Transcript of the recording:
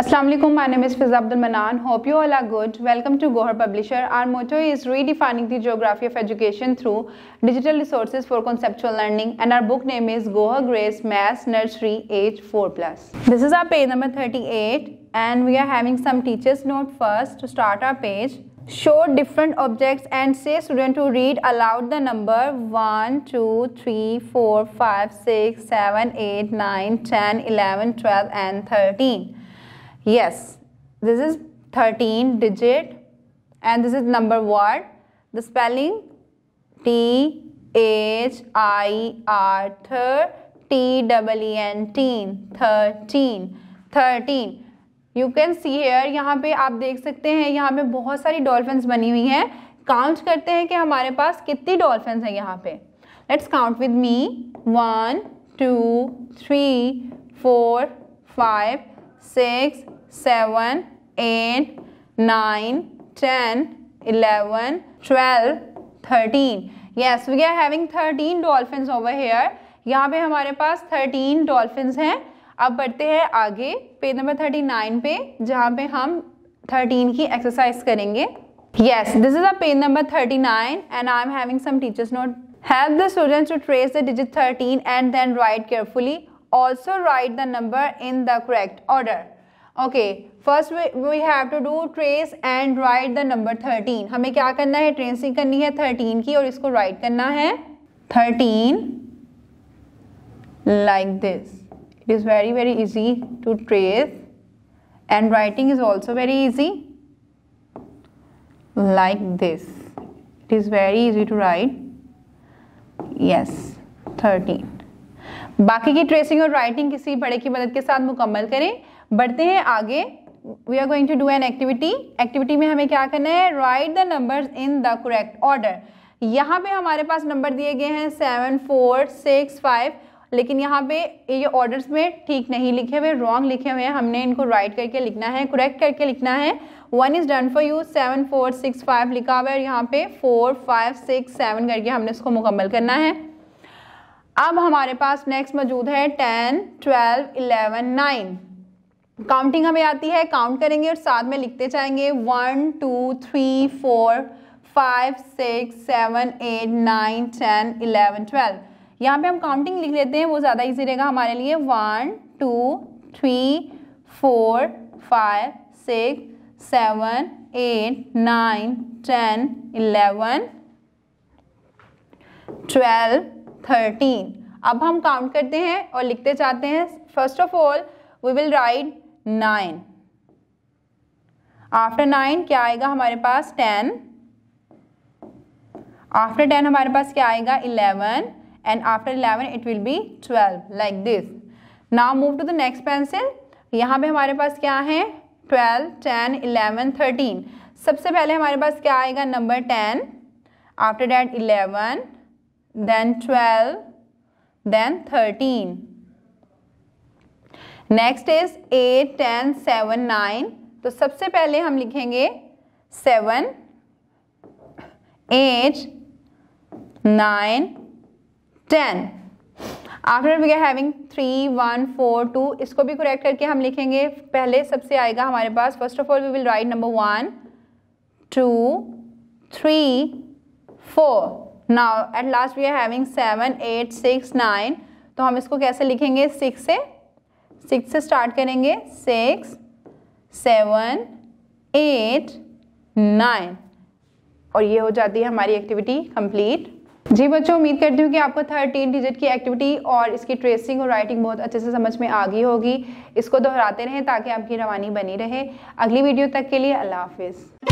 Assalamualaikum, my name is Fiz Abdul Manan. Hope you all are good. Welcome to Gohar Publisher. Our motto is redefining the geography of education through digital resources for conceptual learning and our book name is Gohar Grace Mass Nursery Age 4+. This is our page number 38 and we are having some teacher's note first to start our page. Show different objects and say student to read aloud the number 1, 2, 3, 4, 5, 6, 7, 8, 9, 10, 11, 12 and 13. Yes, this is 13 digit and this is number word. The spelling T H I R -ter, T double E N T 13 13 you can see here यहाँ पे आप देख सकते हैं यहाँ पे बहुत सारी डॉल्फिन बनी हुई हैं काउंट करते हैं कि हमारे पास कितनी डॉल्फिन्स हैं यहाँ पे let's count with me one two three four five six seven eight nine ten eleven twelve thirteen yes we are having thirteen dolphin over here यहाँ पे हमारे पास थर्टीन डॉल्फिन हैं अब बढ़ते हैं आगे पेज नंबर थर्टी नाइन पे जहाँ पे हम थर्टीन की एक्सरसाइज करेंगे this is a page number thirty nine and I am having some teachers note help the students to trace the digit thirteen and then write carefully also write the number in the correct order. Okay, first we, we have to do trace and write the number 13. हमें क्या करना है tracing करनी है 13 की और इसको write करना है 13 like this. It is very very easy to trace and writing is also very easy like this. It is very easy to write. Yes, 13. बाकी की ट्रेसिंग और राइटिंग किसी बड़े की मदद के साथ मुकम्मल करें बढ़ते हैं आगे we are going to do an activity activity में हमें क्या करना है write the number in the correct order यहाँ पे हमारे पास नंबर दिए गए हैं सेवन फोर सिक्स फाइव लेकिन यहाँ पे ये ऑर्डर्स में ठीक नहीं लिखे हुए रॉन्ग लिखे हुए हैं हमने इनको राइट करके लिखना है करेक्ट करके लिखना है one is done for you seven four six five लिखा हुआ है और यहाँ पे फोर फाइव सिक्स सेवन करके हमने इसको मुकम्मल करना है अब हमारे पास नेक्स्ट मौजूद है ten twelve eleven nine counting हमें आती है काउंट करेंगे और साथ में लिखते जाएंगे one two three four five six seven eight nine ten eleven twelve यहाँ पे हम काउंटिंग लिख लेते हैं वो ज़्यादा इजी रहेगा हमारे लिए one two three four five six seven eight nine ten eleven twelve thirteen अब हम काउंट करते हैं और लिखते जाते हैं first of all we will write nine after nine क्या आएगा हमारे पास टेन आफ्टर टेन हमारे पास क्या आएगा eleven and after eleven it will be twelve like this now move to the next pencil यहाँ पे हमारे पास क्या है ट्वेल्व टेन इलेवन थर्टीन सबसे पहले हमारे पास क्या आएगा number ten after that eleven then 12, then 13. Next is eight ten seven nine तो सबसे पहले हम लिखेंगे seven eight nine ten after we are having three one four two इसको भी करेक्ट करके हम लिखेंगे पहले सबसे आएगा हमारे पास first of all we will write number one two three four now at last we are having seven eight six nine तो हम इसको कैसे लिखेंगे सिक्स से सिक्स से स्टार्ट करेंगे सिक्स सेवन एट नाइन और ये हो जाती है हमारी एक्टिविटी कंप्लीट जी बच्चों उम्मीद करती हूँ कि आपको थर्टीन डिजिट की एक्टिविटी और इसकी ट्रेसिंग और राइटिंग बहुत अच्छे से समझ में आ गई होगी इसको दोहराते रहें ताकि आपकी रवानी बनी रहे अगली वीडियो तक के लिए अल्लाह हाफिज़